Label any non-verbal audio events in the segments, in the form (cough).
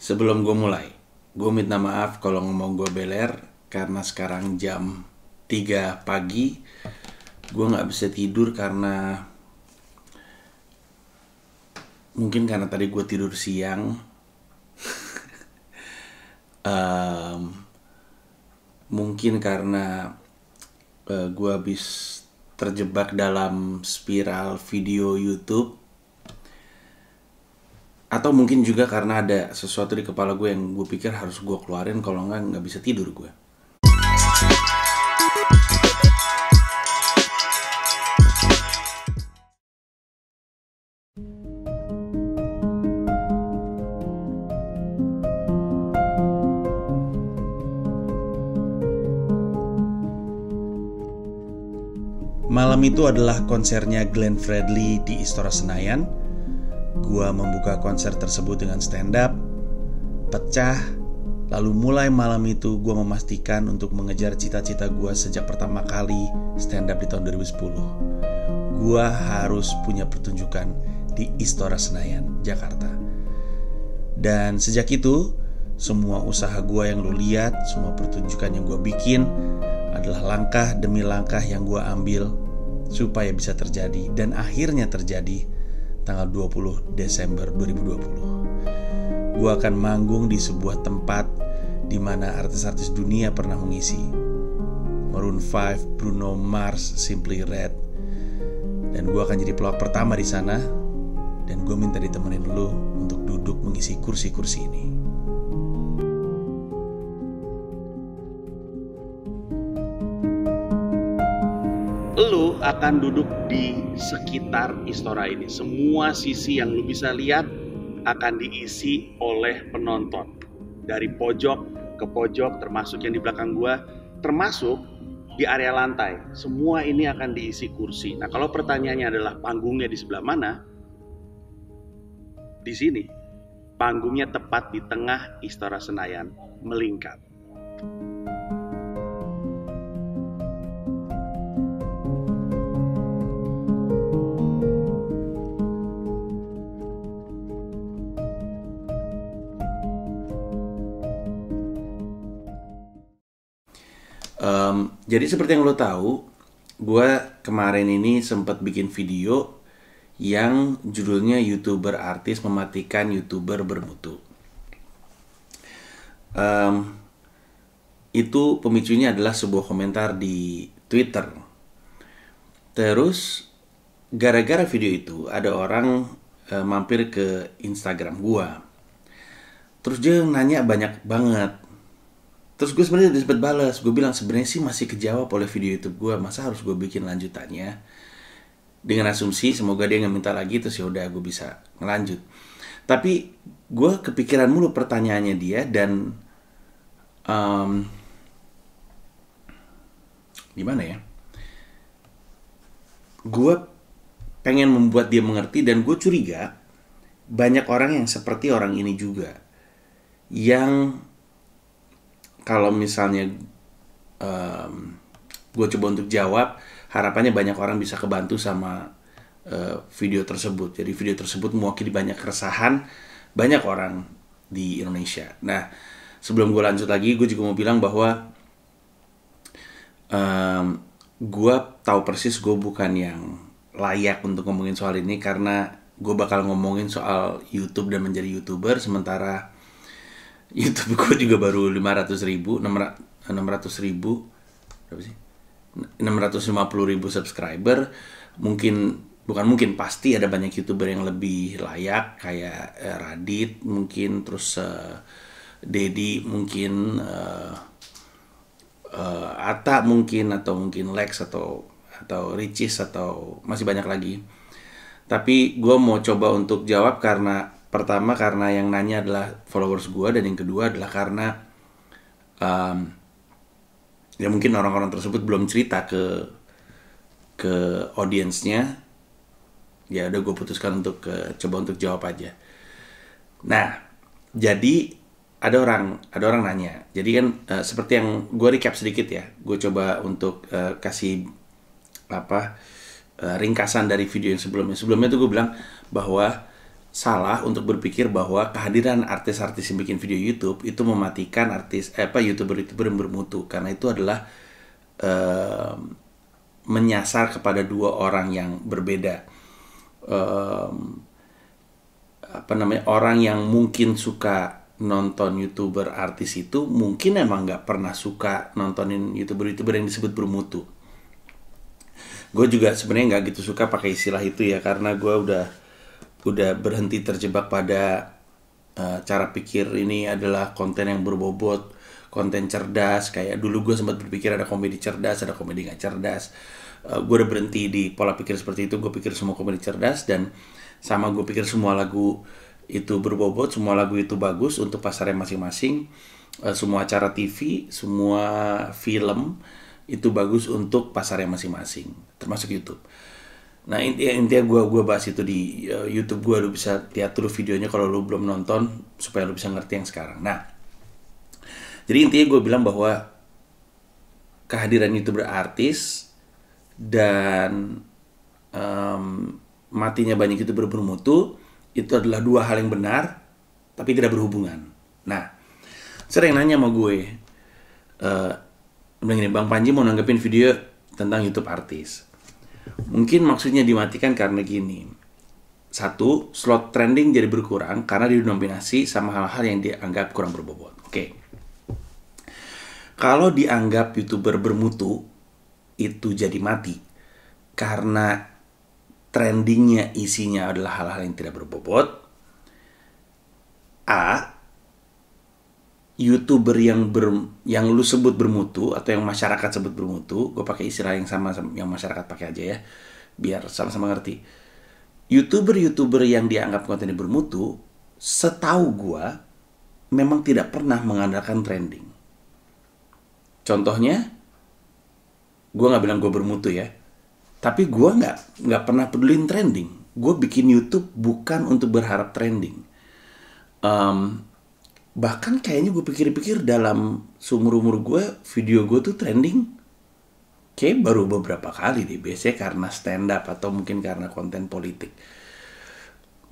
Sebelum gue mulai, gue minta maaf kalau ngomong gue beler karena sekarang jam 3 pagi. Gue gak bisa tidur karena mungkin karena tadi gue tidur siang. um, (laughs) mungkin karena uh, eh, gue habis terjebak dalam spiral video YouTube atau mungkin juga karena ada sesuatu di kepala gue yang gue pikir harus gue keluarin kalau nggak nggak bisa tidur gue Malam itu adalah konsernya Glenn Fredly di Istora Senayan gua membuka konser tersebut dengan stand up, pecah, lalu mulai malam itu gua memastikan untuk mengejar cita-cita gua sejak pertama kali stand up di tahun 2010. Gua harus punya pertunjukan di Istora Senayan, Jakarta. Dan sejak itu, semua usaha gue yang lu lihat, semua pertunjukan yang gue bikin adalah langkah demi langkah yang gue ambil supaya bisa terjadi dan akhirnya terjadi tanggal 20 Desember 2020. Gue akan manggung di sebuah tempat di mana artis-artis dunia pernah mengisi. Maroon 5, Bruno Mars, Simply Red. Dan gue akan jadi pelawak pertama di sana. Dan gue minta ditemenin lo untuk duduk mengisi kursi-kursi ini. akan duduk di sekitar istora ini. Semua sisi yang lu bisa lihat akan diisi oleh penonton. Dari pojok ke pojok termasuk yang di belakang gua, termasuk di area lantai. Semua ini akan diisi kursi. Nah, kalau pertanyaannya adalah panggungnya di sebelah mana? Di sini. Panggungnya tepat di tengah Istora Senayan, melingkar. Um, jadi seperti yang lo tahu, gue kemarin ini sempat bikin video yang judulnya youtuber artis mematikan youtuber bermutu. Um, itu pemicunya adalah sebuah komentar di Twitter. Terus gara-gara video itu ada orang uh, mampir ke Instagram gue. Terus dia nanya banyak banget Terus gue sebenarnya udah sempet balas, gue bilang sebenarnya sih masih kejawab oleh video YouTube gue, masa harus gue bikin lanjutannya? Dengan asumsi semoga dia nggak minta lagi terus ya udah gue bisa ngelanjut. Tapi gue kepikiran mulu pertanyaannya dia dan um, gimana ya? Gue pengen membuat dia mengerti dan gue curiga banyak orang yang seperti orang ini juga yang kalau misalnya um, gue coba untuk jawab harapannya banyak orang bisa kebantu sama uh, video tersebut jadi video tersebut mewakili banyak keresahan banyak orang di Indonesia nah sebelum gue lanjut lagi gue juga mau bilang bahwa um, gue tahu persis gue bukan yang layak untuk ngomongin soal ini karena gue bakal ngomongin soal YouTube dan menjadi youtuber sementara YouTube gue juga baru 500 ribu, 600 ribu, berapa sih? 650 ribu subscriber. Mungkin, bukan mungkin, pasti ada banyak YouTuber yang lebih layak, kayak eh, Radit mungkin, terus uh, eh, Dedi mungkin, uh, eh, uh, Ata mungkin, atau mungkin Lex, atau atau Ricis, atau masih banyak lagi. Tapi gue mau coba untuk jawab karena pertama karena yang nanya adalah followers gue dan yang kedua adalah karena um, ya mungkin orang-orang tersebut belum cerita ke ke audiensnya ya udah gue putuskan untuk ke, coba untuk jawab aja nah jadi ada orang ada orang nanya jadi kan uh, seperti yang gue recap sedikit ya gue coba untuk uh, kasih apa uh, ringkasan dari video yang sebelumnya sebelumnya tuh gue bilang bahwa salah untuk berpikir bahwa kehadiran artis-artis yang bikin video YouTube itu mematikan artis eh, apa youtuber-youtuber yang bermutu karena itu adalah uh, menyasar kepada dua orang yang berbeda um, apa namanya orang yang mungkin suka nonton youtuber artis itu mungkin emang nggak pernah suka nontonin youtuber-youtuber yang disebut bermutu gue juga sebenarnya nggak gitu suka pakai istilah itu ya karena gue udah udah berhenti terjebak pada uh, cara pikir ini adalah konten yang berbobot, konten cerdas. Kayak dulu gue sempat berpikir ada komedi cerdas, ada komedi nggak cerdas. Uh, eh, gue udah berhenti di pola pikir seperti itu. Gue pikir semua komedi cerdas dan sama gue pikir semua lagu itu berbobot, semua lagu itu bagus untuk pasarnya masing-masing. Uh, semua acara TV, semua film itu bagus untuk pasarnya masing-masing, termasuk YouTube. Nah inti intinya gue gua bahas itu di uh, YouTube gue lu bisa lihat dulu videonya kalau lu belum nonton supaya lu bisa ngerti yang sekarang. Nah jadi intinya gue bilang bahwa kehadiran youtuber artis dan um, matinya banyak youtuber bermutu itu adalah dua hal yang benar tapi tidak berhubungan. Nah sering nanya sama gue, uh, Bang Panji mau nanggepin video tentang YouTube artis Mungkin maksudnya dimatikan karena gini. Satu, slot trending jadi berkurang karena didominasi sama hal-hal yang dianggap kurang berbobot. Oke. Okay. Kalau dianggap YouTuber bermutu, itu jadi mati. Karena trendingnya isinya adalah hal-hal yang tidak berbobot. A youtuber yang ber, yang lu sebut bermutu atau yang masyarakat sebut bermutu, gue pakai istilah yang sama yang masyarakat pakai aja ya, biar sama-sama ngerti. Youtuber-youtuber yang dianggap kontennya bermutu, setahu gue, memang tidak pernah mengandalkan trending. Contohnya, gue nggak bilang gue bermutu ya, tapi gue nggak nggak pernah pedulin trending. Gue bikin YouTube bukan untuk berharap trending. Um, bahkan kayaknya gue pikir-pikir dalam seumur umur gue video gue tuh trending kayak baru beberapa kali deh biasanya karena stand up atau mungkin karena konten politik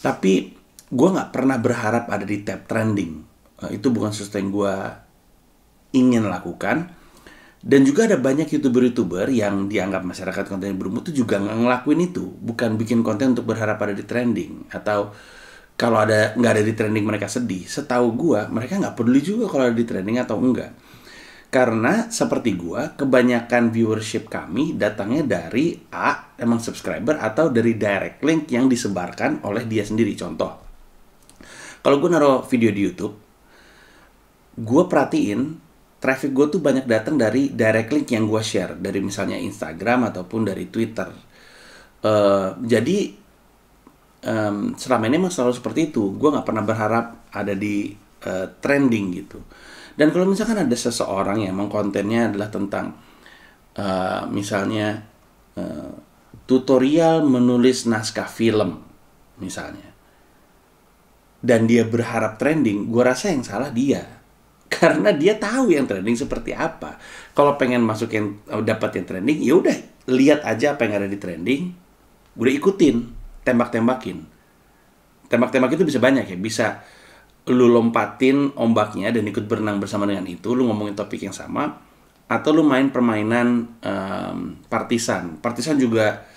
tapi gue nggak pernah berharap ada di tab trending eh, itu bukan sesuatu yang gue ingin lakukan dan juga ada banyak youtuber-youtuber yang dianggap masyarakat konten bermutu juga nggak ngelakuin itu bukan bikin konten untuk berharap ada di trending atau kalau ada nggak ada di trending mereka sedih. Setahu gua mereka nggak peduli juga kalau ada di trending atau enggak. Karena seperti gua, kebanyakan viewership kami datangnya dari A emang subscriber atau dari direct link yang disebarkan oleh dia sendiri. Contoh, kalau gue naruh video di YouTube, gue perhatiin traffic gue tuh banyak datang dari direct link yang gue share dari misalnya Instagram ataupun dari Twitter. Uh, jadi um, selama ini emang selalu seperti itu gue nggak pernah berharap ada di uh, trending gitu dan kalau misalkan ada seseorang yang emang kontennya adalah tentang uh, misalnya uh, tutorial menulis naskah film misalnya dan dia berharap trending, gue rasa yang salah dia. (laughs) Karena dia tahu yang trending seperti apa. Kalau pengen masukin dapat yang trending, ya udah lihat aja apa yang ada di trending, udah ikutin tembak-tembakin. Tembak-tembak itu bisa banyak ya, bisa lu lompatin ombaknya dan ikut berenang bersama dengan itu, lu ngomongin topik yang sama, atau lu main permainan um, partisan. Partisan juga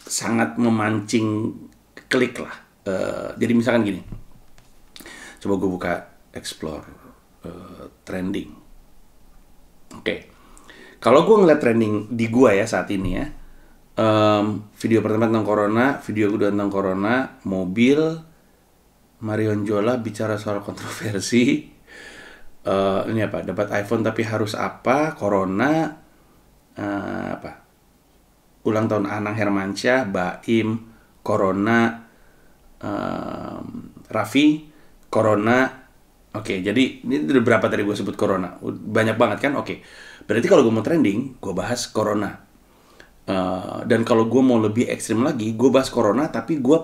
sangat memancing klik lah. Uh, jadi misalkan gini, coba gue buka explore uh, trending. Oke, okay. kalau gue ngeliat trending di gue ya saat ini ya, um, video pertama tentang corona, video kedua tentang corona, mobil, Marion Jola bicara soal kontroversi. Uh, ini apa? Dapat iPhone tapi harus apa? Corona uh, apa? Ulang tahun Anang Hermansyah, Baim, Corona, um, Raffi, Corona. Oke, okay, jadi ini berapa tadi gue sebut Corona? Banyak banget kan? Oke. Okay. Berarti kalau gue mau trending, gue bahas Corona Eh, dan kalau gue mau lebih ekstrim lagi, gue bahas corona tapi gue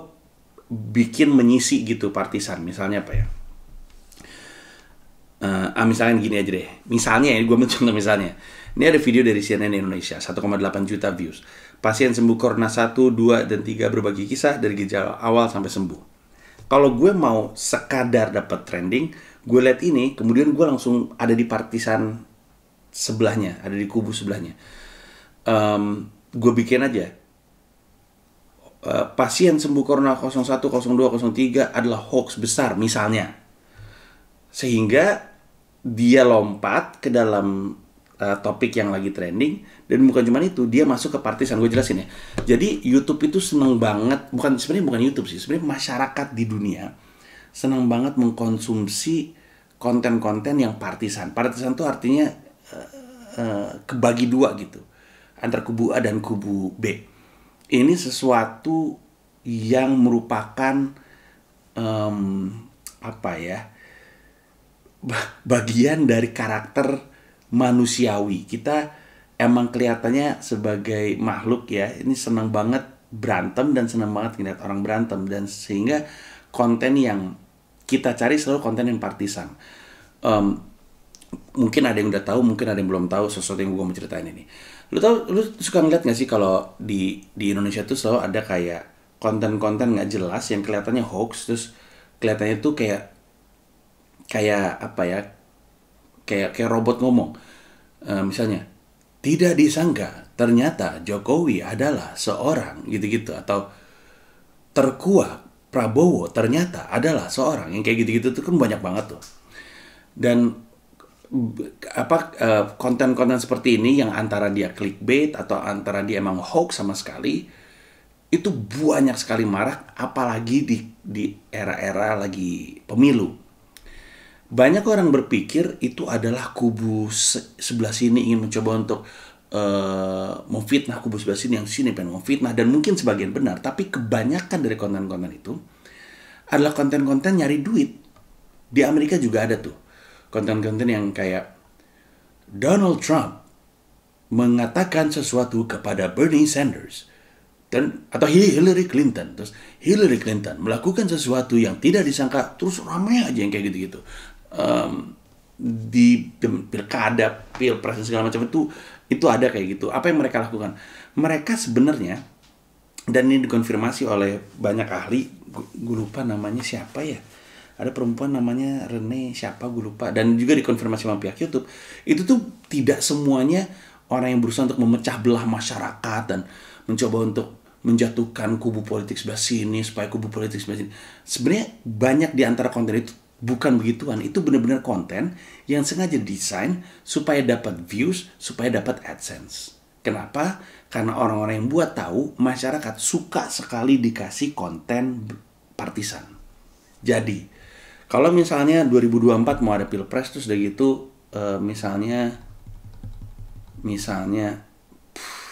bikin menyisi gitu partisan. Misalnya apa ya? Uh, ah, misalnya gini aja deh. Misalnya ya, gue mencontoh misalnya. Ini ada video dari CNN Indonesia, 1,8 juta views. Pasien sembuh corona 1, 2, dan 3 berbagi kisah dari gejala awal sampai sembuh. Kalau gue mau sekadar dapat trending, gue lihat ini, kemudian gue langsung ada di partisan sebelahnya, ada di kubu sebelahnya. Um, gue bikin aja. Eh, pasien sembuh corona 01, 02, 03 adalah hoax besar misalnya. Sehingga dia lompat ke dalam uh, topik yang lagi trending dan bukan cuma itu, dia masuk ke partisan gue jelasin ya. Jadi YouTube itu seneng banget, bukan sebenarnya bukan YouTube sih, sebenarnya masyarakat di dunia seneng banget mengkonsumsi konten-konten yang partisan. Partisan itu artinya uh, uh, kebagi dua gitu antara kubu A dan kubu B. Ini sesuatu yang merupakan um, apa ya bagian dari karakter manusiawi kita emang kelihatannya sebagai makhluk ya ini senang banget berantem dan senang banget ngeliat orang berantem dan sehingga konten yang kita cari selalu konten yang partisan um, mungkin ada yang udah tahu, mungkin ada yang belum tahu sesuatu yang gue mau ceritain ini. Lu tau lu suka ngeliat gak sih kalau di di Indonesia tuh selalu ada kayak konten-konten nggak jelas yang kelihatannya hoax, terus kelihatannya tuh kayak kayak apa ya, kayak kayak robot ngomong. Uh, misalnya, tidak disangka ternyata Jokowi adalah seorang gitu-gitu atau terkuat Prabowo ternyata adalah seorang yang kayak gitu-gitu tuh kan banyak banget tuh. Dan apa eh, konten-konten seperti ini yang antara dia clickbait atau antara dia emang hoax sama sekali itu banyak sekali marak apalagi di di era-era lagi pemilu. Banyak orang berpikir itu adalah kubu se sebelah sini ingin mencoba untuk uh, memfitnah kubu sebelah sini yang sini pengen memfitnah dan mungkin sebagian benar tapi kebanyakan dari konten-konten itu adalah konten-konten nyari duit. Di Amerika juga ada tuh konten-konten yang kayak Donald Trump mengatakan sesuatu kepada Bernie Sanders dan atau Hillary Clinton terus Hillary Clinton melakukan sesuatu yang tidak disangka terus ramai aja yang kayak gitu-gitu um, di pilkada pilpres segala macam itu itu ada kayak gitu apa yang mereka lakukan mereka sebenarnya dan ini dikonfirmasi oleh banyak ahli gue lupa namanya siapa ya ada perempuan namanya Rene siapa gue lupa dan juga dikonfirmasi sama pihak YouTube itu tuh tidak semuanya orang yang berusaha untuk memecah belah masyarakat dan mencoba untuk menjatuhkan kubu politik sebelah sini supaya kubu politik sebelah sini sebenarnya banyak di antara konten itu bukan begituan itu benar-benar konten yang sengaja desain supaya dapat views supaya dapat adsense kenapa karena orang-orang yang buat tahu masyarakat suka sekali dikasih konten partisan jadi kalau misalnya 2024 mau ada pilpres terus udah gitu uh, misalnya misalnya pff,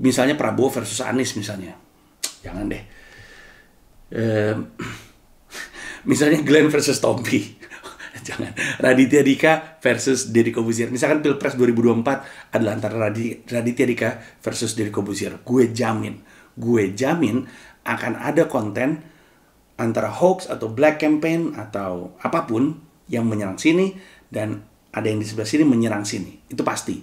misalnya Prabowo versus Anies misalnya. Jangan deh. Uh, (laughs) misalnya Glenn versus Tompi. (laughs) Jangan. Raditya Dika versus Deddy Kobuzier. Misalkan Pilpres 2024 adalah antara Raditya Dika versus Deddy Kobuzier. Gue jamin, gue jamin akan ada konten antara hoax atau black campaign atau apapun yang menyerang sini dan ada yang di sebelah sini menyerang sini. Itu pasti.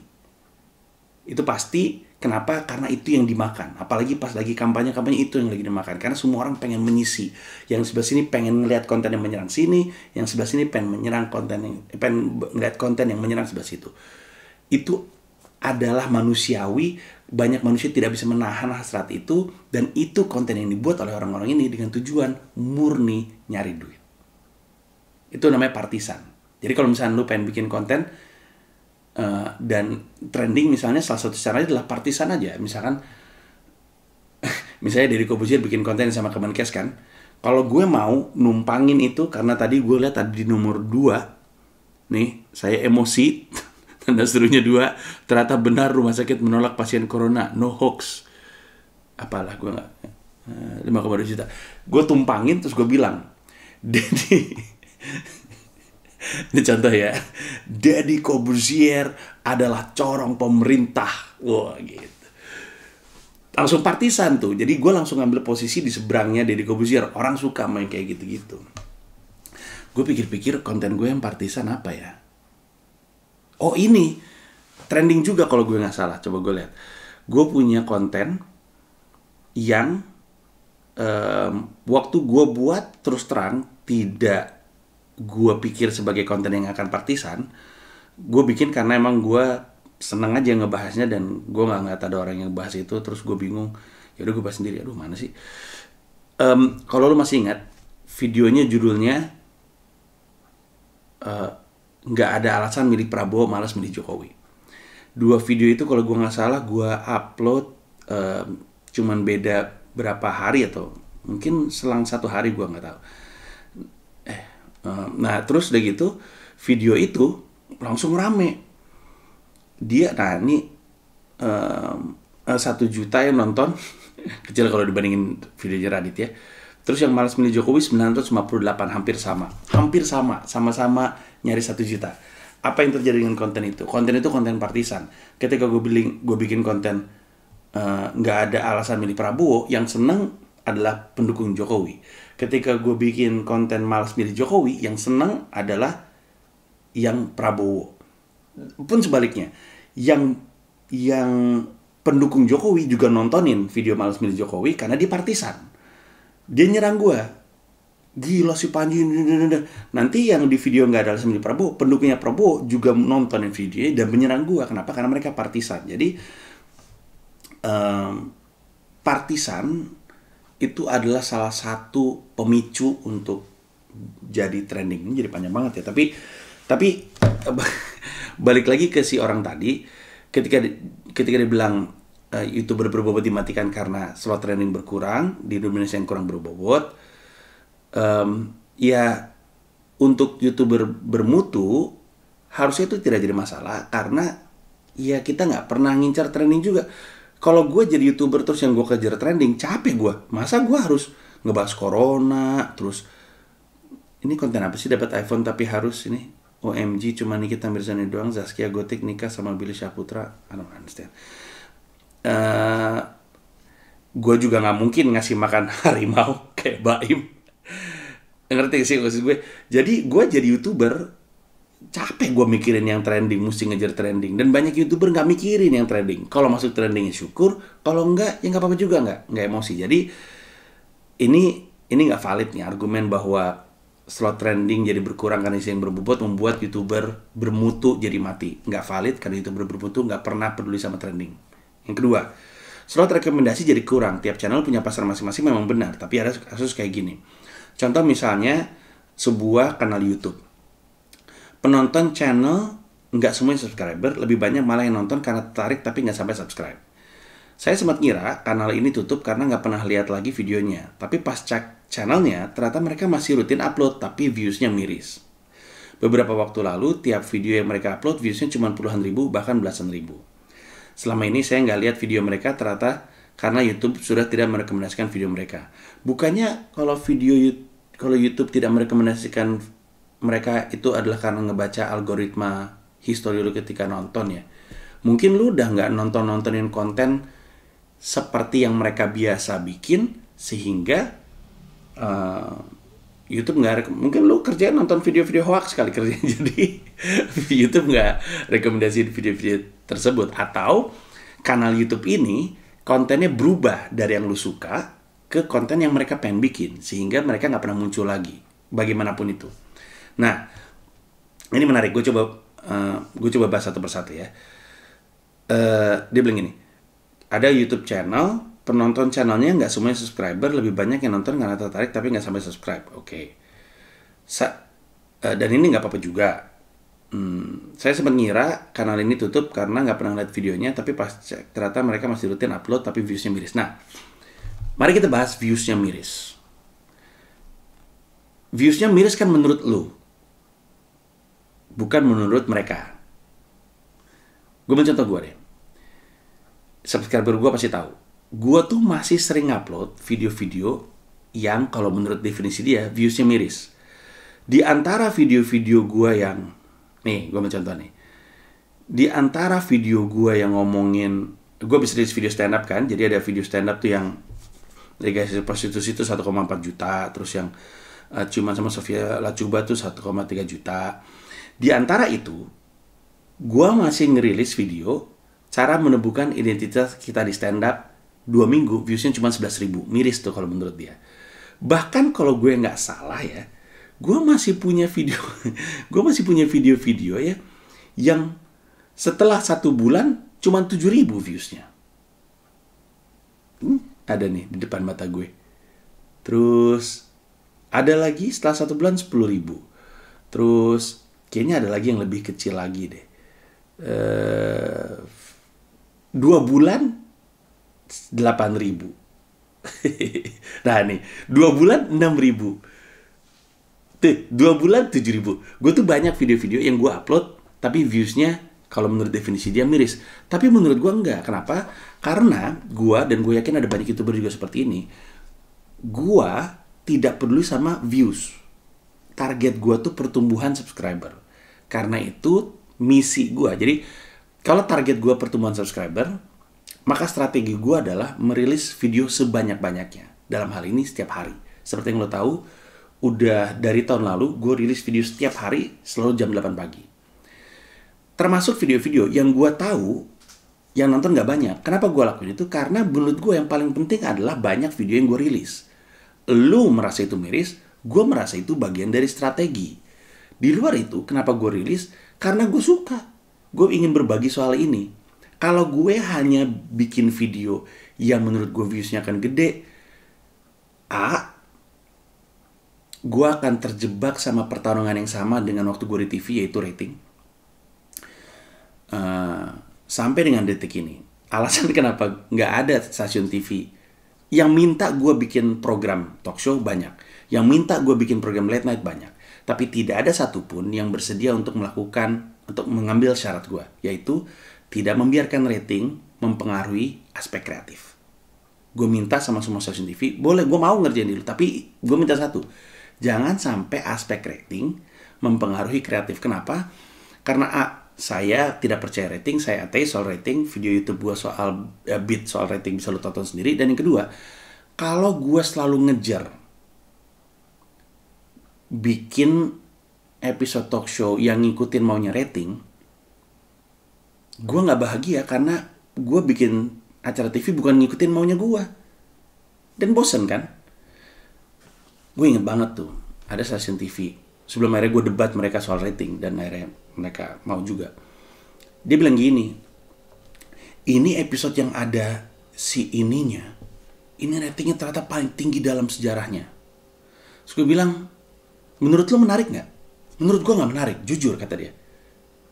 Itu pasti kenapa? Karena itu yang dimakan. Apalagi pas lagi kampanye-kampanye itu yang lagi dimakan. Karena semua orang pengen menyisi Yang sebelah sini pengen ngeliat konten yang menyerang sini, yang sebelah sini pengen menyerang konten yang pengen ngeliat konten yang menyerang sebelah situ. Itu adalah manusiawi banyak manusia tidak bisa menahan hasrat itu dan itu konten yang dibuat oleh orang-orang ini dengan tujuan murni nyari duit. Itu namanya partisan. Jadi kalau misalnya lu pengen bikin konten uh, dan trending misalnya salah satu caranya adalah partisan aja. Misalkan (laughs) misalnya dari Kobusier bikin konten sama Kemenkes kan. Kalau gue mau numpangin itu karena tadi gue lihat tadi di nomor 2 nih saya emosi (laughs) Tanda serunya dua, ternyata benar rumah sakit menolak pasien corona, no hoax. Apalah gue nggak. 5,2 eh, juta. Gue tumpangin terus gue bilang, (laughs) Dedi, ini contoh ya, Dedi Kobuzier adalah corong pemerintah. Wah gitu langsung partisan tuh. Jadi gue langsung ngambil posisi di seberangnya Deddy Kobuzier. Orang suka main kayak gitu-gitu. Gue pikir-pikir konten gue yang partisan apa ya? oh ini trending juga kalau gue nggak salah coba gue lihat gue punya konten yang um, waktu gue buat terus terang tidak gue pikir sebagai konten yang akan partisan gue bikin karena emang gue seneng aja ngebahasnya dan gue nggak ngeliat ada orang yang bahas itu terus gue bingung ya udah gue bahas sendiri aduh mana sih um, kalau lo masih ingat videonya judulnya eh, nggak ada alasan milih Prabowo malas milih Jokowi dua video itu kalau gue nggak salah gue upload uh, cuman beda berapa hari atau mungkin selang satu hari gue nggak tahu eh uh, nah terus udah gitu video itu langsung rame dia nah ini eh, satu uh, juta yang nonton (laughs) kecil kalau dibandingin videonya Radit ya Terus yang malas milih Jokowi 958 hampir sama. Hampir sama, sama-sama nyari satu juta. Apa yang terjadi dengan konten itu? Konten itu konten partisan. Ketika gue bikin gue bikin konten eh, nggak uh, ada alasan milih Prabowo, yang seneng adalah pendukung Jokowi. Ketika gue bikin konten malas milih Jokowi, yang seneng adalah yang Prabowo. Pun sebaliknya, yang yang pendukung Jokowi juga nontonin video malas milih Jokowi karena dia partisan dia nyerang gue gila si Panji nanti yang di video nggak ada alasan Prabowo pendukungnya Prabowo juga nontonin video dan menyerang gue kenapa karena mereka partisan jadi um, partisan itu adalah salah satu pemicu untuk jadi trending ini jadi panjang banget ya tapi tapi (laughs) balik lagi ke si orang tadi ketika ketika dia bilang Eh, youtuber berbobot dimatikan karena slot training berkurang di Indonesia yang kurang berbobot um, ya untuk youtuber bermutu harusnya itu tidak jadi masalah karena ya kita nggak pernah ngincar training juga kalau gue jadi youtuber terus yang gue kejar trending capek gue masa gue harus ngebahas corona terus ini konten apa sih dapat iPhone tapi harus ini OMG cuma Nikita Mirzani doang Zaskia Gotik nikah sama Billy Syaputra I don't understand uh, eh, gue juga nggak mungkin ngasih makan (laughs) harimau kayak Baim ngerti sih maksud gue jadi gue jadi youtuber capek gue mikirin yang trending mesti ngejar trending dan banyak youtuber nggak mikirin yang trending kalau masuk trending syukur kalau enggak ya nggak apa-apa juga nggak nggak emosi jadi ini ini nggak valid nih argumen bahwa slot trending jadi berkurang karena isi yang berbobot membuat youtuber bermutu jadi mati nggak valid karena youtuber bermutu nggak pernah peduli sama trending yang kedua, slot rekomendasi jadi kurang. Tiap channel punya pasar masing-masing memang benar, tapi ada kasus kayak gini. Contoh misalnya sebuah kanal YouTube. Penonton channel nggak semuanya subscriber, lebih banyak malah yang nonton karena tertarik tapi nggak sampai subscribe. Saya sempat ngira kanal ini tutup karena nggak pernah lihat lagi videonya. Tapi pas cek channelnya, ternyata mereka masih rutin upload tapi viewsnya miris. Beberapa waktu lalu, tiap video yang mereka upload viewsnya cuma puluhan ribu bahkan belasan ribu. Selama ini saya nggak lihat video mereka ternyata karena YouTube sudah tidak merekomendasikan video mereka. Bukannya kalau video kalau YouTube tidak merekomendasikan mereka itu adalah karena ngebaca algoritma histori lu ketika nonton ya. Mungkin lu udah nggak nonton-nontonin konten seperti yang mereka biasa bikin sehingga uh, YouTube nggak mungkin lu kerja nonton video-video hoax sekali kerja (laughs) jadi YouTube nggak rekomendasi video-video tersebut atau kanal YouTube ini kontennya berubah dari yang lu suka ke konten yang mereka pengen bikin sehingga mereka nggak pernah muncul lagi bagaimanapun itu nah ini menarik gue coba uh, eh, gue coba bahas satu persatu ya uh, dia bilang gini ada YouTube channel penonton channelnya nggak semuanya subscriber lebih banyak yang nonton karena tertarik tapi nggak sampai subscribe oke okay. uh, eh, dan ini nggak apa-apa juga hmm, saya sempat ngira kanal ini tutup karena nggak pernah lihat videonya tapi pas cek ternyata mereka masih rutin upload tapi viewsnya miris nah mari kita bahas viewsnya miris viewsnya miris kan menurut lu bukan menurut mereka gue mencontoh gue deh subscriber gue pasti tahu gue tuh masih sering upload video-video yang kalau menurut definisi dia viewsnya miris. Di antara video-video gue yang nih gue mau contoh nih, di antara video gue yang ngomongin gue bisa rilis video stand up kan, jadi ada video stand up tuh yang legalisasi prostitusi itu 1,4 juta, terus yang uh, eh, cuman sama Sofia Lacuba tuh 1,3 juta. Di antara itu, gue masih ngerilis video cara menemukan identitas kita di stand up dua minggu viewsnya cuma sebelas ribu miris tuh kalau menurut dia bahkan kalau gue nggak salah ya gue masih punya video (laughs) gue masih punya video-video ya yang setelah satu bulan cuma tujuh ribu viewsnya hmm, ada nih di depan mata gue terus ada lagi setelah satu bulan sepuluh ribu terus kayaknya ada lagi yang lebih kecil lagi deh uh, dua bulan delapan ribu. (laughs) nah nih, dua bulan enam ribu. Tuh, dua bulan tujuh ribu. Gue tuh banyak video-video yang gue upload, tapi viewsnya kalau menurut definisi dia miris. Tapi menurut gue enggak. Kenapa? Karena gue dan gue yakin ada banyak youtuber juga seperti ini. Gue tidak peduli sama views. Target gue tuh pertumbuhan subscriber. Karena itu misi gue. Jadi kalau target gue pertumbuhan subscriber, maka strategi gue adalah merilis video sebanyak-banyaknya. Dalam hal ini setiap hari. Seperti yang lo tahu, udah dari tahun lalu gue rilis video setiap hari selalu jam 8 pagi. Termasuk video-video yang gue tahu yang nonton gak banyak. Kenapa gue lakuin itu? Karena menurut gue yang paling penting adalah banyak video yang gue rilis. Lo merasa itu miris, gue merasa itu bagian dari strategi. Di luar itu, kenapa gue rilis? Karena gue suka. Gue ingin berbagi soal ini. Kalau gue hanya bikin video yang menurut gue viewsnya akan gede, A, gue akan terjebak sama pertarungan yang sama dengan waktu gue di TV yaitu rating. Uh, sampai dengan detik ini, alasan (laughs) kenapa nggak ada stasiun TV yang minta gue bikin program talk show banyak, yang minta gue bikin program late night banyak, tapi tidak ada satupun yang bersedia untuk melakukan untuk mengambil syarat gue, yaitu tidak membiarkan rating mempengaruhi aspek kreatif. Gue minta sama semua stasiun TV, boleh gue mau ngerjain dulu, tapi gue minta satu. Jangan sampai aspek rating mempengaruhi kreatif. Kenapa? Karena A, saya tidak percaya rating, saya ateis soal rating, video YouTube gue soal uh, beat soal rating bisa lo tonton sendiri. Dan yang kedua, kalau gue selalu ngejar bikin episode talk show yang ngikutin maunya rating, gue nggak bahagia karena gue bikin acara TV bukan ngikutin maunya gue dan bosen kan gue inget banget tuh ada stasiun TV sebelum akhirnya gue debat mereka soal rating dan akhirnya mereka mau juga dia bilang gini ini episode yang ada si ininya ini ratingnya ternyata paling tinggi dalam sejarahnya terus gue bilang menurut lo menarik nggak menurut gue nggak menarik jujur kata dia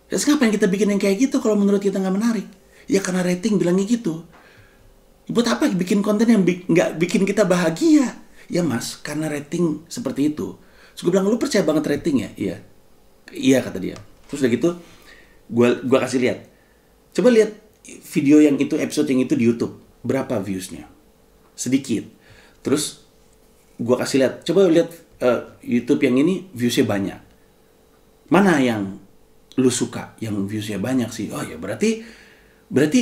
Terus ngapain kita bikin yang kayak gitu kalau menurut kita nggak menarik? Ya karena rating bilangnya gitu. Buat apa bikin konten yang nggak bikin kita bahagia? Ya mas, karena rating seperti itu. Terus gue bilang, lu percaya banget rating ya? Iya. Iya kata dia. Terus udah gitu, gue gua kasih lihat. Coba lihat video yang itu, episode yang itu di Youtube. Berapa viewsnya? Sedikit. Terus gue kasih lihat. Coba lihat uh, YouTube yang ini viewsnya banyak. Mana yang lu suka yang viewsnya banyak sih oh ya berarti berarti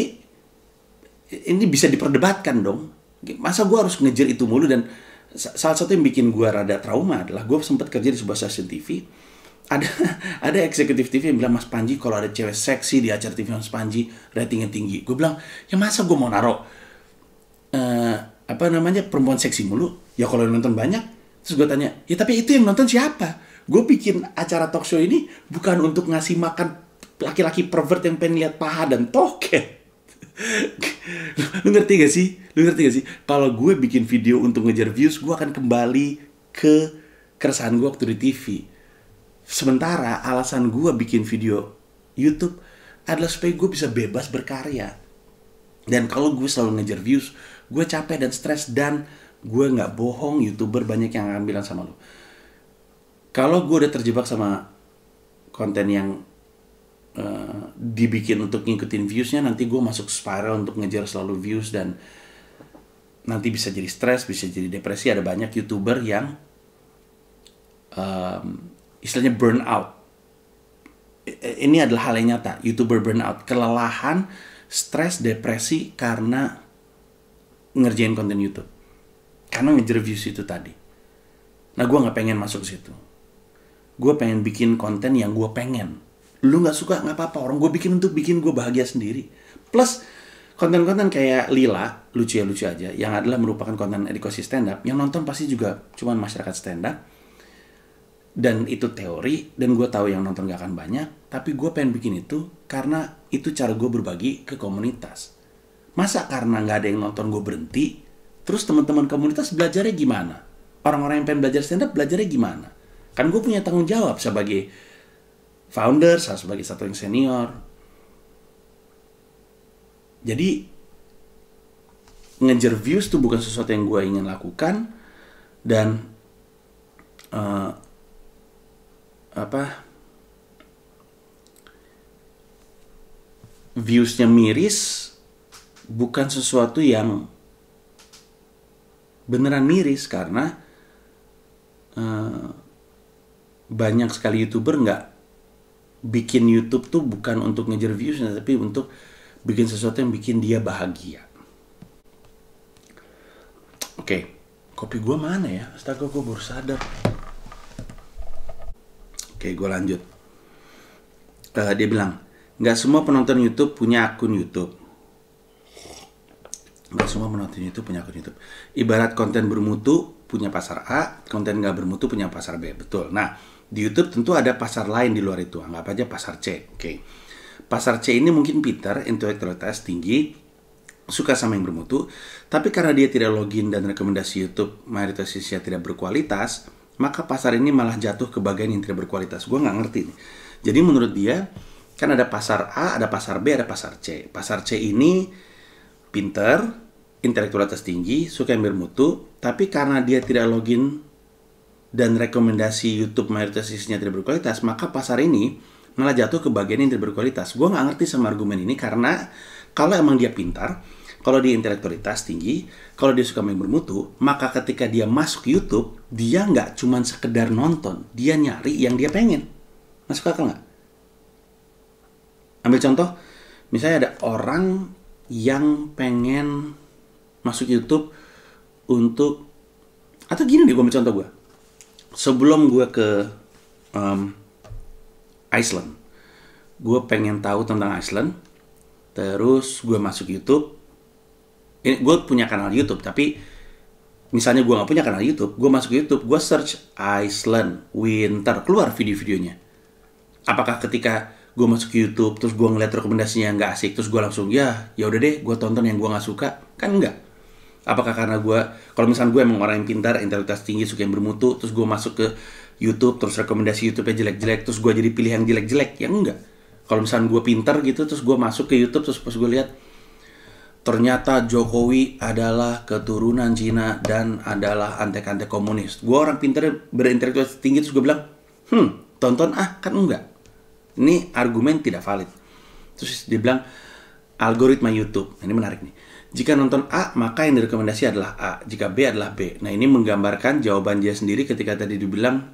ini bisa diperdebatkan dong masa gue harus ngejar itu mulu dan salah satu yang bikin gue rada trauma adalah gue sempat kerja di sebuah stasiun TV ada (laughs) ada eksekutif TV yang bilang Mas Panji kalau ada cewek seksi di acara TV Mas Panji ratingnya tinggi gue bilang ya masa gue mau naro eh, apa namanya perempuan seksi mulu ya kalau yang nonton banyak terus gue tanya ya tapi itu yang nonton siapa gue bikin acara talk show ini bukan untuk ngasih makan laki-laki pervert yang pengen lihat paha dan toket. lu ngerti gak sih? Lu ngerti gak sih? Kalau gue bikin video untuk ngejar views, gue akan kembali ke keresahan gue waktu di TV. Sementara alasan gue bikin video YouTube adalah supaya gue bisa bebas berkarya. Dan kalau gue selalu ngejar views, gue capek dan stres dan gue nggak bohong youtuber banyak yang akan bilang sama lu kalau gue udah terjebak sama konten yang uh, dibikin untuk ngikutin viewsnya nanti gue masuk spiral untuk ngejar selalu views dan nanti bisa jadi stres bisa jadi depresi ada banyak youtuber yang um, istilahnya burn out e-, e-, ini adalah hal yang nyata youtuber burn out kelelahan stres depresi karena ngerjain konten YouTube karena ngejar views itu tadi nah gue nggak pengen masuk situ gue pengen bikin konten yang gue pengen lu nggak suka nggak apa-apa orang gue bikin untuk bikin gue bahagia sendiri plus konten-konten kayak Lila lucu ya lucu aja yang adalah merupakan konten edukasi stand up yang nonton pasti juga cuman masyarakat stand up dan itu teori dan gue tahu yang nonton gak akan banyak tapi gue pengen bikin itu karena itu cara gue berbagi ke komunitas masa karena nggak ada yang nonton gue berhenti terus teman-teman komunitas belajarnya gimana orang-orang yang pengen belajar stand up belajarnya gimana Kan gue punya tanggung jawab sebagai founder, sebagai satu yang senior. Jadi ngejar views tuh bukan sesuatu yang gue ingin lakukan dan uh, apa viewsnya miris bukan sesuatu yang beneran miris karena uh, banyak sekali youtuber nggak bikin YouTube tuh bukan untuk ngejar views, tapi untuk bikin sesuatu yang bikin dia bahagia. Oke, okay. kopi gue mana ya? Astaga, gue baru sadar. Oke, okay, gue lanjut. Uh, dia bilang, nggak semua penonton YouTube punya akun YouTube. Nggak semua penonton YouTube punya akun YouTube. Ibarat konten bermutu punya pasar A, konten nggak bermutu punya pasar B. Betul. Nah, di YouTube tentu ada pasar lain di luar itu, anggap aja pasar C. Oke. Okay. Pasar C ini mungkin pintar, intelektualitas tinggi, suka sama yang bermutu, tapi karena dia tidak login dan rekomendasi YouTube mayoritas isinya tidak berkualitas, maka pasar ini malah jatuh ke bagian yang tidak berkualitas. Gue nggak ngerti nih. Jadi menurut dia, kan ada pasar A, ada pasar B, ada pasar C. Pasar C ini pinter, intelektualitas tinggi, suka yang bermutu, tapi karena dia tidak login dan rekomendasi YouTube mayoritas isinya tidak berkualitas, maka pasar ini malah jatuh ke bagian yang tidak berkualitas. Gue nggak ngerti sama argumen ini karena kalau emang dia pintar, kalau dia intelektualitas tinggi, kalau dia suka main bermutu, maka ketika dia masuk YouTube, dia nggak cuma sekedar nonton, dia nyari yang dia pengen. Masuk akal nggak? Ambil contoh, misalnya ada orang yang pengen masuk YouTube untuk atau gini deh gue ambil contoh gue sebelum gue ke um, Iceland gue pengen tahu tentang Iceland terus gue masuk YouTube ini gue punya kanal YouTube tapi misalnya gue nggak punya kanal YouTube gue masuk YouTube gue search Iceland winter keluar video-videonya apakah ketika gue masuk YouTube terus gue ngeliat rekomendasinya nggak asik terus gue langsung ya ya udah deh gue tonton yang gue nggak suka kan enggak apakah karena gue kalau misalnya gue emang orang yang pintar intelektual tinggi suka yang bermutu terus gue masuk ke YouTube terus rekomendasi YouTube-nya jelek-jelek terus gue jadi pilih yang jelek-jelek ya enggak kalau misalnya gue pintar gitu terus gue masuk ke YouTube terus pas gue lihat ternyata Jokowi adalah keturunan Cina dan adalah antek-antek komunis. Gue orang pintar berintelektual tinggi terus gue bilang, hmm, tonton ah kan enggak. Ini argumen tidak valid. Terus dia bilang, algoritma YouTube, nah, ini menarik nih. Jika nonton A, maka yang direkomendasi adalah A. Jika B adalah B. Nah, ini menggambarkan jawaban dia sendiri ketika tadi dibilang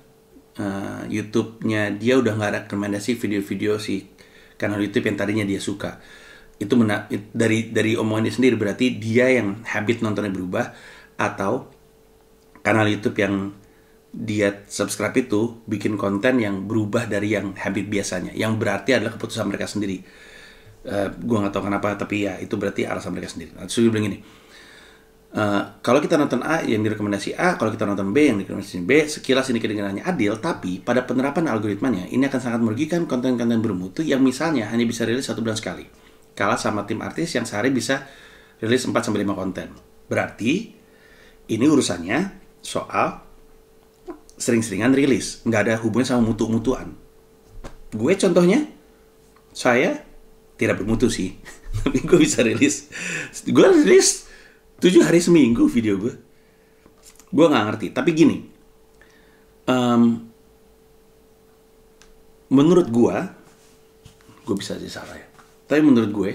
uh, YouTube-nya dia udah nggak rekomendasi video-video si kanal YouTube yang tadinya dia suka. Itu mena dari dari omongan dia sendiri berarti dia yang habit nontonnya berubah atau kanal YouTube yang dia subscribe itu bikin konten yang berubah dari yang habit biasanya, yang berarti adalah keputusan mereka sendiri Eh, gue gak tahu kenapa tapi ya itu berarti alasan mereka sendiri nah, terus dia bilang gini Uh, kalau kita nonton A yang direkomendasi A, kalau kita nonton B yang direkomendasi B, sekilas ini kedengarannya adil, tapi pada penerapan algoritmanya ini akan sangat merugikan konten-konten bermutu yang misalnya hanya bisa rilis satu bulan sekali. Kalah sama tim artis yang sehari bisa rilis 4 sampai 5 konten. Berarti ini urusannya soal sering-seringan rilis, nggak ada hubungan sama mutu-mutuan. Gue contohnya, saya tidak bermutu sih (laughs) tapi gue bisa rilis gue rilis tujuh hari seminggu video gue gue nggak ngerti tapi gini um, menurut gue gue bisa aja salah ya tapi menurut gue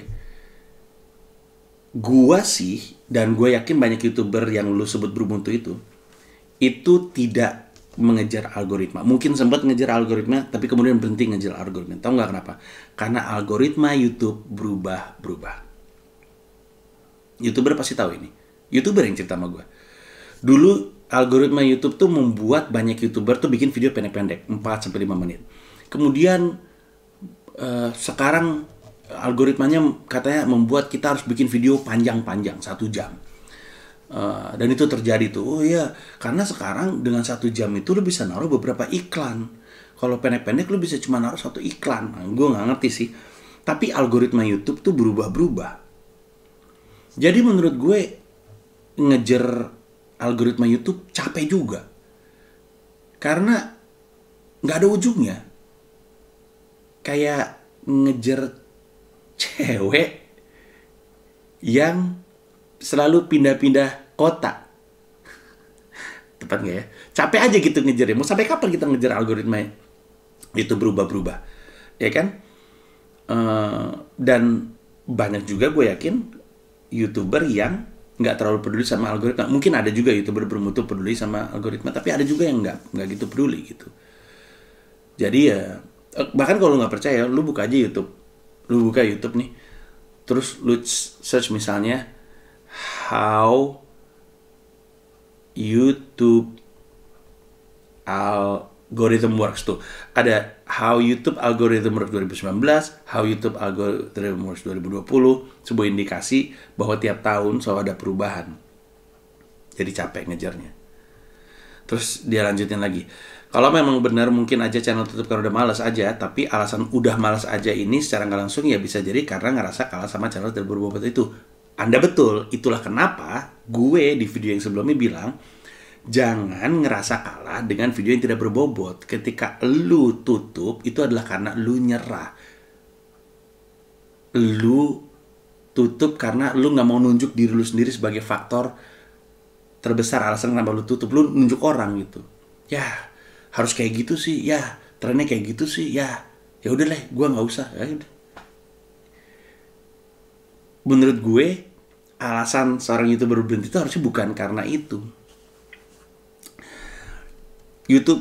gue sih dan gue yakin banyak youtuber yang lu sebut bermutu itu itu tidak mengejar algoritma. Mungkin sempat ngejar algoritma, tapi kemudian berhenti ngejar algoritma. Tahu nggak kenapa? Karena algoritma YouTube berubah-berubah. Youtuber pasti tahu ini. Youtuber yang cerita sama gue. Dulu algoritma YouTube tuh membuat banyak Youtuber tuh bikin video pendek-pendek, 4-5 menit. Kemudian uh, sekarang algoritmanya katanya membuat kita harus bikin video panjang-panjang, satu jam. Eh, dan itu terjadi tuh. Oh iya, karena sekarang dengan satu jam itu lu bisa naruh beberapa iklan. Kalau pendek-pendek lu bisa cuma naruh satu iklan. Nah, gue nggak ngerti sih. Tapi algoritma YouTube tuh berubah-berubah. Jadi menurut gue ngejar algoritma YouTube capek juga. Karena nggak ada ujungnya. Kayak ngejar cewek yang selalu pindah-pindah kota. Tepat nggak ya? Capek aja gitu ngejar ya. Mau sampai kapan kita ngejar algoritma ya? itu berubah-berubah? Ya kan? Uh, dan banyak juga gue yakin youtuber yang nggak terlalu peduli sama algoritma. Mungkin ada juga youtuber bermutu peduli sama algoritma, tapi ada juga yang nggak nggak gitu peduli gitu. Jadi ya eh, bahkan kalau nggak percaya, lu buka aja YouTube, lu buka YouTube nih, terus lu search misalnya how YouTube algorithm works tuh. Ada how YouTube algorithm works 2019, how YouTube algorithm works 2020, sebuah indikasi bahwa tiap tahun selalu ada perubahan. Jadi capek ngejarnya. Terus dia lanjutin lagi. Kalau memang benar mungkin aja channel tutup karena udah males aja, tapi alasan udah males aja ini secara nggak langsung ya bisa jadi karena ngerasa kalah sama channel terbaru itu. Anda betul, itulah kenapa gue di video yang sebelumnya bilang jangan ngerasa kalah dengan video yang tidak berbobot. Ketika lu tutup itu adalah karena lu nyerah. Lu tutup karena lu nggak mau nunjuk diri lu sendiri sebagai faktor terbesar alasan kenapa lu tutup. Lu nunjuk orang gitu. Ya, harus kayak gitu sih. Ya, trennya kayak gitu sih. Ya, ya udah lah, gue nggak usah. Ya, menurut gue alasan seorang youtuber berhenti itu harusnya bukan karena itu. YouTube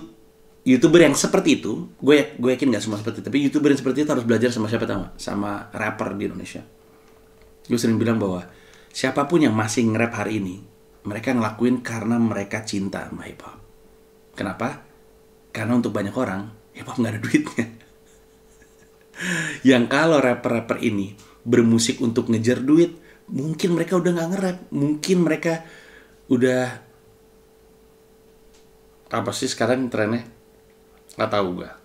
youtuber yang seperti itu, gue ya, gue yakin nggak semua seperti itu, tapi youtuber yang seperti itu harus belajar sama siapa tahu? Sama rapper di Indonesia. Gue sering bilang bahwa siapapun yang masih nge-rap hari ini, mereka ngelakuin karena mereka cinta sama hip hop. Kenapa? Karena untuk banyak orang hip hop nggak ada duitnya. (laughs) yang kalau rapper-rapper ini bermusik untuk ngejar duit, mungkin mereka udah nggak ngerap mungkin mereka udah apa sih sekarang trennya nggak tahu gua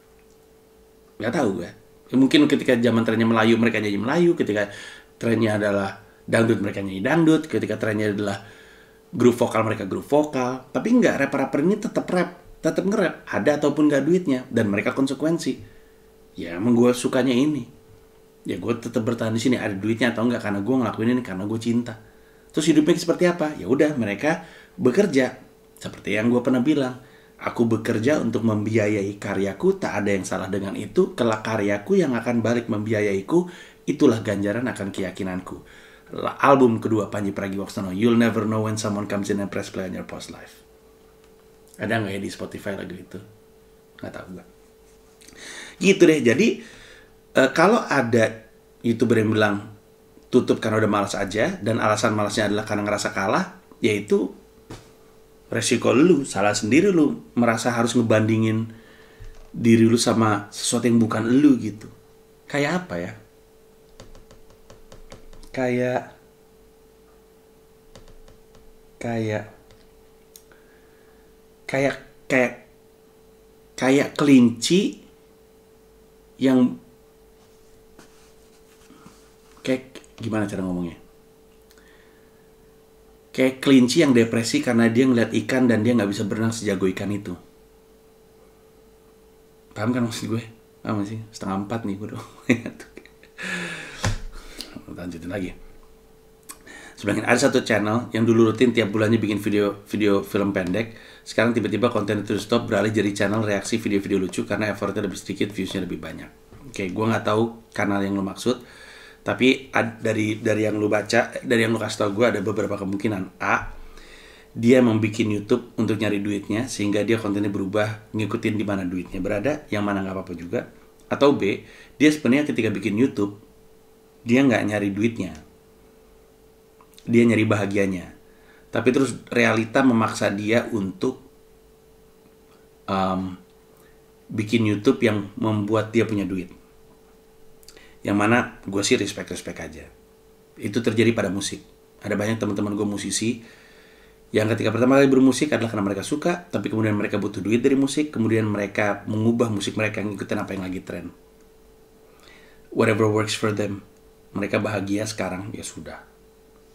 nggak tahu gua ya, mungkin ketika zaman trennya Melayu mereka nyanyi Melayu ketika trennya adalah dangdut mereka nyanyi dangdut ketika trennya adalah grup vokal mereka grup vokal tapi nggak rapper-rapper ini tetap rap tetap ngerap ada ataupun nggak duitnya dan mereka konsekuensi ya emang sukanya ini ya gue tetap bertahan di sini ada duitnya atau enggak karena gue ngelakuin ini karena gue cinta terus hidupnya seperti apa ya udah mereka bekerja seperti yang gue pernah bilang aku bekerja untuk membiayai karyaku tak ada yang salah dengan itu kelak karyaku yang akan balik membiayaiku itulah ganjaran akan keyakinanku album kedua Panji Pragiwaksono You'll Never Know When Someone Comes In and Press Play on Your Post Life ada nggak ya di Spotify lagu itu nggak tahu gue gitu deh jadi uh, kalau ada youtuber yang bilang tutup karena udah malas aja dan alasan malasnya adalah karena ngerasa kalah, yaitu resiko lu salah sendiri lu merasa harus ngebandingin diri lu sama sesuatu yang bukan lu gitu. Kayak apa ya? Kayak kayak kayak kayak kayak kelinci yang gimana cara ngomongnya? Kayak kelinci yang depresi karena dia ngeliat ikan dan dia nggak bisa berenang sejago ikan itu. Paham kan maksud gue? Paham sih? Setengah empat nih gue dong. (laughs) Lanjutin lagi. Sebenarnya ada satu channel yang dulu rutin tiap bulannya bikin video video film pendek. Sekarang tiba-tiba konten itu stop beralih jadi channel reaksi video-video lucu karena effortnya lebih sedikit, viewsnya lebih banyak. Oke, gue nggak tahu kanal yang lo maksud tapi ad, dari dari yang lu baca, dari yang lu kasih tau gue ada beberapa kemungkinan. A, dia membuat bikin YouTube untuk nyari duitnya sehingga dia kontennya berubah ngikutin di mana duitnya berada, yang mana nggak apa-apa juga. Atau B, dia sebenarnya ketika bikin YouTube dia nggak nyari duitnya, dia nyari bahagianya. Tapi terus realita memaksa dia untuk um, bikin YouTube yang membuat dia punya duit yang mana gue sih respect respect aja itu terjadi pada musik ada banyak teman-teman gue musisi yang ketika pertama kali bermusik adalah karena mereka suka, tapi kemudian mereka butuh duit dari musik, kemudian mereka mengubah musik mereka ngikutin apa yang lagi tren. Whatever works for them. Mereka bahagia sekarang, ya sudah.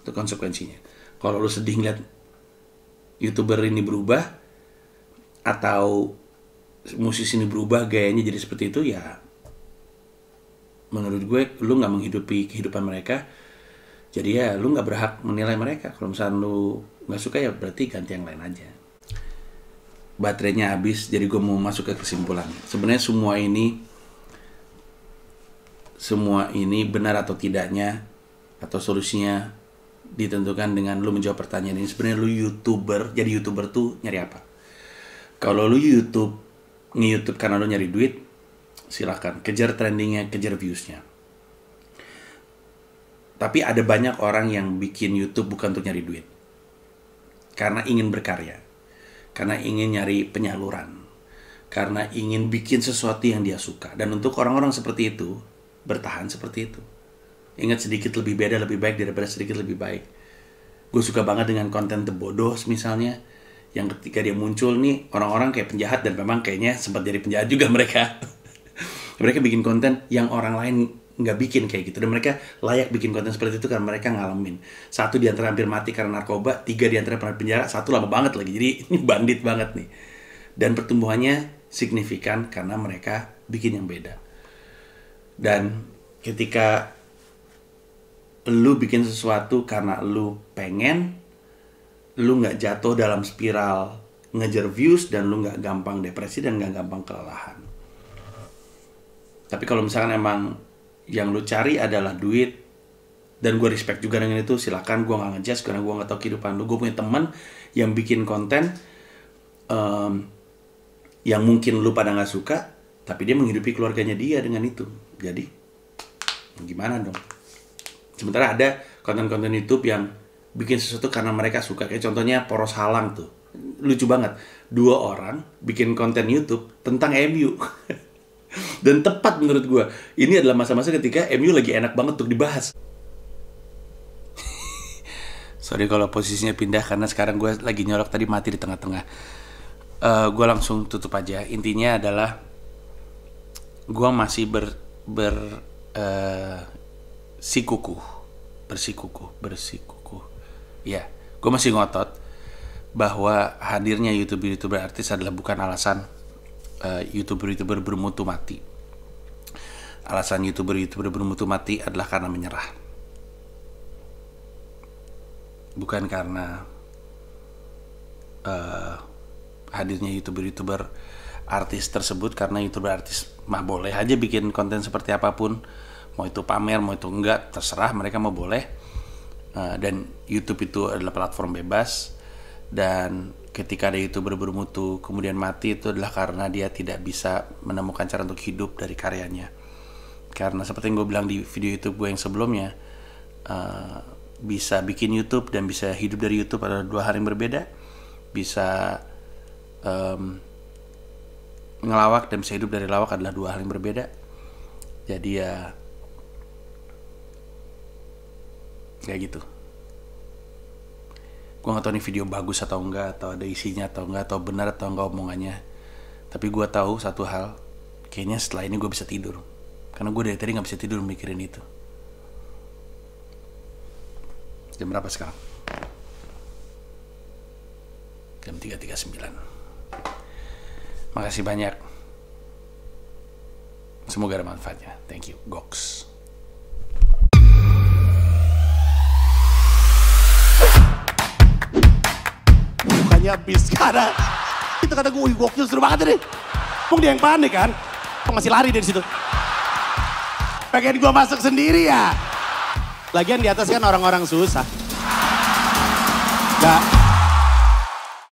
Itu konsekuensinya. Kalau lo sedih ngeliat youtuber ini berubah, atau musisi ini berubah, gayanya jadi seperti itu, ya menurut gue lu nggak menghidupi kehidupan mereka jadi ya lu nggak berhak menilai mereka kalau misalnya lu nggak suka ya berarti ganti yang lain aja baterainya habis jadi gue mau masuk ke kesimpulan sebenarnya semua ini semua ini benar atau tidaknya atau solusinya ditentukan dengan lu menjawab pertanyaan ini sebenarnya lu youtuber jadi youtuber tuh nyari apa kalau lu youtube nge youtube karena lu nyari duit silahkan kejar trendingnya kejar viewsnya tapi ada banyak orang yang bikin YouTube bukan untuk nyari duit karena ingin berkarya karena ingin nyari penyaluran karena ingin bikin sesuatu yang dia suka dan untuk orang-orang seperti itu bertahan seperti itu ingat sedikit lebih beda lebih baik daripada sedikit lebih baik gue suka banget dengan konten The Bodos misalnya yang ketika dia muncul nih orang-orang kayak penjahat dan memang kayaknya sempat jadi penjahat juga mereka (laughs) mereka bikin konten yang orang lain nggak bikin kayak gitu dan mereka layak bikin konten seperti itu karena mereka ngalamin satu di antara hampir mati karena narkoba tiga di antara pernah penjara satu lama banget lagi jadi (laughs) ini bandit banget nih dan pertumbuhannya signifikan karena mereka bikin yang beda dan ketika lu bikin sesuatu karena lu pengen lu nggak jatuh dalam spiral ngejar views dan lu nggak gampang depresi dan nggak gampang kelelahan tapi kalau misalkan emang yang lu cari adalah duit dan gue respect juga dengan itu silakan gue nggak ngejudge karena gue nggak tahu kehidupan lu gue punya teman yang bikin konten um, yang mungkin lu pada nggak suka tapi dia menghidupi keluarganya dia dengan itu jadi gimana dong sementara ada konten-konten YouTube yang bikin sesuatu karena mereka suka kayak contohnya poros halang tuh lucu banget dua orang bikin konten YouTube tentang MU (laughs) Dan tepat menurut gue. Ini adalah masa-masa ketika MU lagi enak banget untuk dibahas. Sorry kalau posisinya pindah karena sekarang gue lagi nyolok tadi mati di tengah-tengah. Uh, eh, gue langsung tutup aja. Intinya adalah gue masih ber ber uh, eh, sikuku, bersikuku, bersikuku. Ya, yeah. gue masih ngotot bahwa hadirnya youtuber-youtuber artis adalah bukan alasan Eh, youtuber-youtuber uh, bermutu mati. Alasan youtuber-youtuber bermutu mati adalah karena menyerah, bukan karena uh, hadirnya youtuber-youtuber artis tersebut karena youtuber artis mah boleh aja bikin konten seperti apapun mau itu pamer mau itu enggak terserah mereka mau boleh uh, dan YouTube itu adalah platform bebas dan ketika ada itu bermutu kemudian mati itu adalah karena dia tidak bisa menemukan cara untuk hidup dari karyanya karena seperti yang gue bilang di video YouTube gue yang sebelumnya uh, bisa bikin YouTube dan bisa hidup dari YouTube adalah dua hal yang berbeda bisa um, ngelawak dan bisa hidup dari lawak adalah dua hal yang berbeda jadi ya kayak gitu gue gak tau ini video bagus atau enggak atau ada isinya atau enggak atau benar atau enggak omongannya tapi gue tahu satu hal kayaknya setelah ini gue bisa tidur karena gue dari tadi nggak bisa tidur mikirin itu jam berapa sekarang jam 3.39 makasih banyak semoga ada manfaatnya thank you goks rasanya bis karena itu kata gue gokil seru banget ini. Mungkin dia yang panik kan, masih lari dari situ. Pengen gue masuk sendiri ya. Lagian di atas kan orang-orang susah. Gak.